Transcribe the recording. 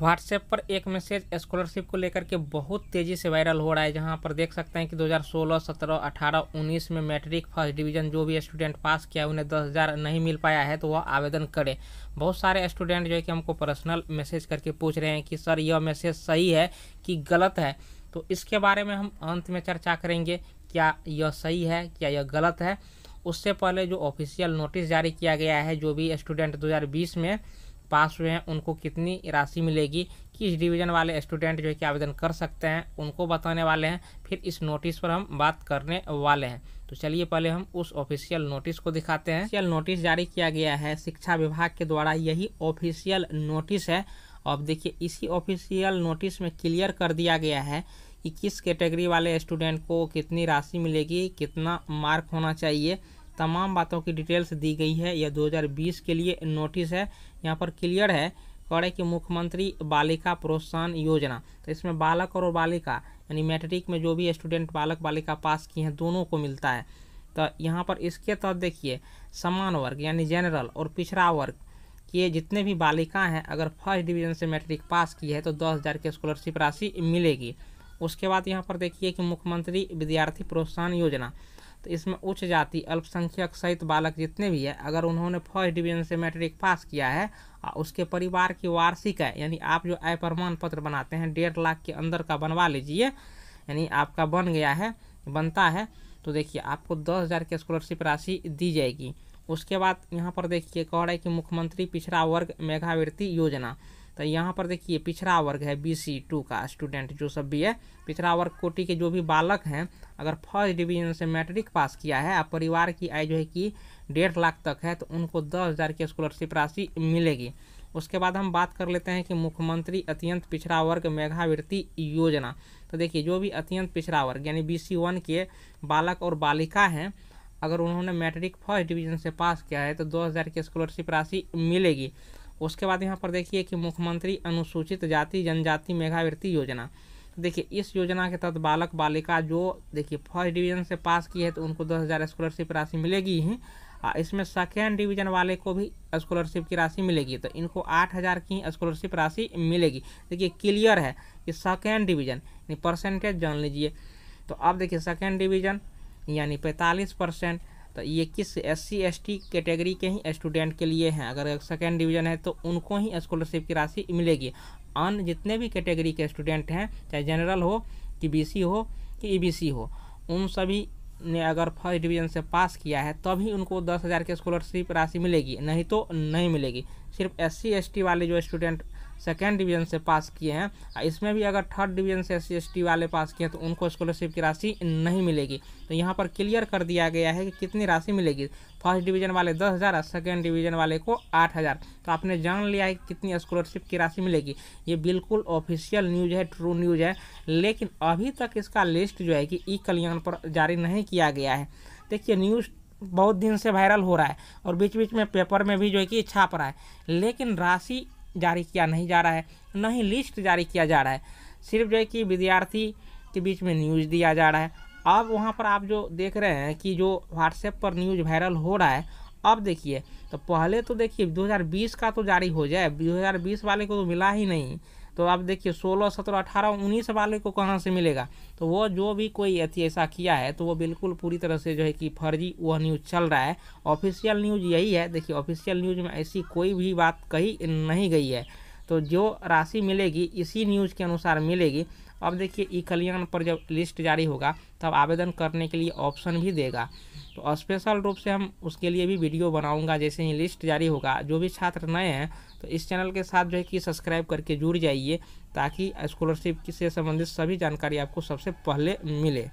WhatsApp पर एक message scholarship को लेकर के बहुत तेज़ी से वायरल हो रहा है जहां पर देख सकते हैं कि 2016, 17, 18, 19 में मैट्रिक फर्स्ट डिवीज़न जो भी स्टूडेंट पास किया उन्हें 10,000 नहीं मिल पाया है तो वह आवेदन करें बहुत सारे स्टूडेंट जो है कि हमको पर्सनल मैसेज करके पूछ रहे हैं कि सर यह मैसेज सही है कि गलत है तो इसके बारे में हम अंत में चर्चा करेंगे क्या यह सही है क्या यह गलत है उससे पहले जो ऑफिशियल नोटिस जारी किया गया है जो भी स्टूडेंट दो में पास हुए हैं उनको कितनी राशि मिलेगी किस डिवीज़न वाले स्टूडेंट जो है कि आवेदन कर सकते हैं उनको बताने वाले हैं फिर इस नोटिस पर हम बात करने वाले हैं तो चलिए पहले हम उस ऑफिशियल नोटिस को दिखाते हैं ऑफिशियल नोटिस जारी किया गया है शिक्षा विभाग के द्वारा यही ऑफिशियल नोटिस है अब देखिए इसी ऑफिशियल नोटिस में क्लियर कर दिया गया है कि किस कैटेगरी वाले स्टूडेंट को कितनी राशि मिलेगी कितना मार्क होना चाहिए तमाम बातों की डिटेल्स दी गई है यह 2020 के लिए नोटिस है यहाँ पर क्लियर है करे कि मुख्यमंत्री बालिका प्रोत्साहन योजना तो इसमें बालक और बालिका यानी मैट्रिक में जो भी स्टूडेंट बालक बालिका पास किए हैं दोनों को मिलता है तो यहाँ पर इसके तहत देखिए समान वर्ग यानी जनरल और पिछड़ा वर्ग के जितने भी बालिका हैं अगर फर्स्ट डिवीजन से मैट्रिक पास की है तो दस हज़ार की स्कॉलरशिप राशि मिलेगी उसके बाद यहाँ पर देखिए कि मुख्यमंत्री विद्यार्थी प्रोत्साहन योजना तो इसमें उच्च जाति अल्पसंख्यक सहित बालक जितने भी है अगर उन्होंने फर्स्ट डिवीजन से मैट्रिक पास किया है और उसके परिवार की वार्षिक है यानी आप जो आय प्रमाण पत्र बनाते हैं डेढ़ लाख के अंदर का बनवा लीजिए यानी आपका बन गया है बनता है तो देखिए आपको दस हज़ार की स्कॉलरशिप राशि दी जाएगी उसके बाद यहाँ पर देखिए कह रहा है कि मुख्यमंत्री पिछड़ा वर्ग मेघावृत्ति योजना तो यहाँ पर देखिए पिछड़ा वर्ग है बी सी टू का स्टूडेंट जो सब भी है पिछड़ा वर्ग कोटि के जो भी बालक हैं अगर फर्स्ट डिवीजन से मैट्रिक पास किया है और परिवार की आय जो है कि डेढ़ लाख तक है तो उनको दस हज़ार की स्कॉलरशिप राशि मिलेगी उसके बाद हम बात कर लेते हैं कि मुख्यमंत्री अत्यंत पिछड़ा वर्ग मेघावृत्ति योजना तो देखिए जो भी अत्यंत पिछड़ा वर्ग यानी बी सी वन के बालक और बालिका हैं अगर उन्होंने मैट्रिक फर्स्ट डिवीजन से पास किया है तो दो हज़ार की स्कॉलरशिप राशि मिलेगी उसके बाद यहाँ पर देखिए कि मुख्यमंत्री अनुसूचित जाति जनजाति मेघावृत्ति योजना देखिए इस योजना के तहत बालक बालिका जो देखिए फर्स्ट डिवीजन से पास की है तो उनको दस हज़ार स्कॉलरशिप राशि मिलेगी ही इसमें सेकेंड डिवीजन वाले को भी स्कॉलरशिप की राशि मिलेगी तो इनको आठ हज़ार की स्कॉलरशिप राशि मिलेगी देखिए क्लियर है कि सेकेंड डिवीजन परसेंटेज जान लीजिए तो अब देखिए सेकेंड डिवीजन यानी पैंतालीस परसेंट तो ये किस S C S T category के ही स्टूडेंट के लिए हैं अगर सेकेंड डिवीजन है तो उनको ही स्कॉलरशिप की राशि मिलेगी अन्य जितने भी कैटेगरी के स्टूडेंट हैं चाहे जनरल हो कि बी हो कि ई e हो उन सभी ने अगर फर्स्ट डिवीजन से पास किया है तभी तो उनको दस हज़ार की स्कॉलरशिप राशि मिलेगी नहीं तो नहीं मिलेगी सिर्फ एस सी एस टी वाले जो स्टूडेंट सेकेंड डिवीजन से पास किए हैं इसमें भी अगर थर्ड डिवीजन से एस सी वाले पास किए हैं तो उनको स्कॉलरशिप की राशि नहीं मिलेगी तो यहाँ पर क्लियर कर दिया गया है कि कितनी राशि मिलेगी फर्स्ट डिवीजन वाले दस हज़ार और सेकेंड डिवीजन वाले को आठ हज़ार तो आपने जान लिया है कि कितनी स्कॉलरशिप की राशि मिलेगी ये बिल्कुल ऑफिशियल न्यूज़ है ट्रू न्यूज़ है लेकिन अभी तक इसका लिस्ट जो है कि ई कल्याण पर जारी नहीं किया गया है देखिए न्यूज़ बहुत दिन से वायरल हो रहा है और बीच बीच में पेपर में भी जो है कि छाप रहा है लेकिन राशि जारी किया नहीं जा रहा है न ही लिस्ट जारी किया जा रहा है सिर्फ जो है कि विद्यार्थी के बीच में न्यूज़ दिया जा रहा है अब वहाँ पर आप जो देख रहे हैं कि जो व्हाट्सएप पर न्यूज़ वायरल हो रहा है अब देखिए तो पहले तो देखिए 2020 का तो जारी हो जाए 2020 वाले को तो मिला ही नहीं तो आप देखिए सोलह सत्रह अठारह उन्नीस वाले को कहाँ से मिलेगा तो वो जो भी कोई अथी ऐसा किया है तो वो बिल्कुल पूरी तरह से जो है कि फर्जी वह न्यूज़ चल रहा है ऑफिशियल न्यूज़ यही है देखिए ऑफिशियल न्यूज़ में ऐसी कोई भी बात कही नहीं गई है तो जो राशि मिलेगी इसी न्यूज़ के अनुसार मिलेगी अब देखिए ई कल्याण पर जब लिस्ट जारी होगा तब आवेदन करने के लिए ऑप्शन भी देगा तो स्पेशल रूप से हम उसके लिए भी वीडियो बनाऊंगा जैसे ही लिस्ट जारी होगा जो भी छात्र नए हैं तो इस चैनल के साथ जो है कि सब्सक्राइब करके जुड़ जाइए ताकि स्कॉलरशिप से संबंधित सभी जानकारी आपको सबसे पहले मिले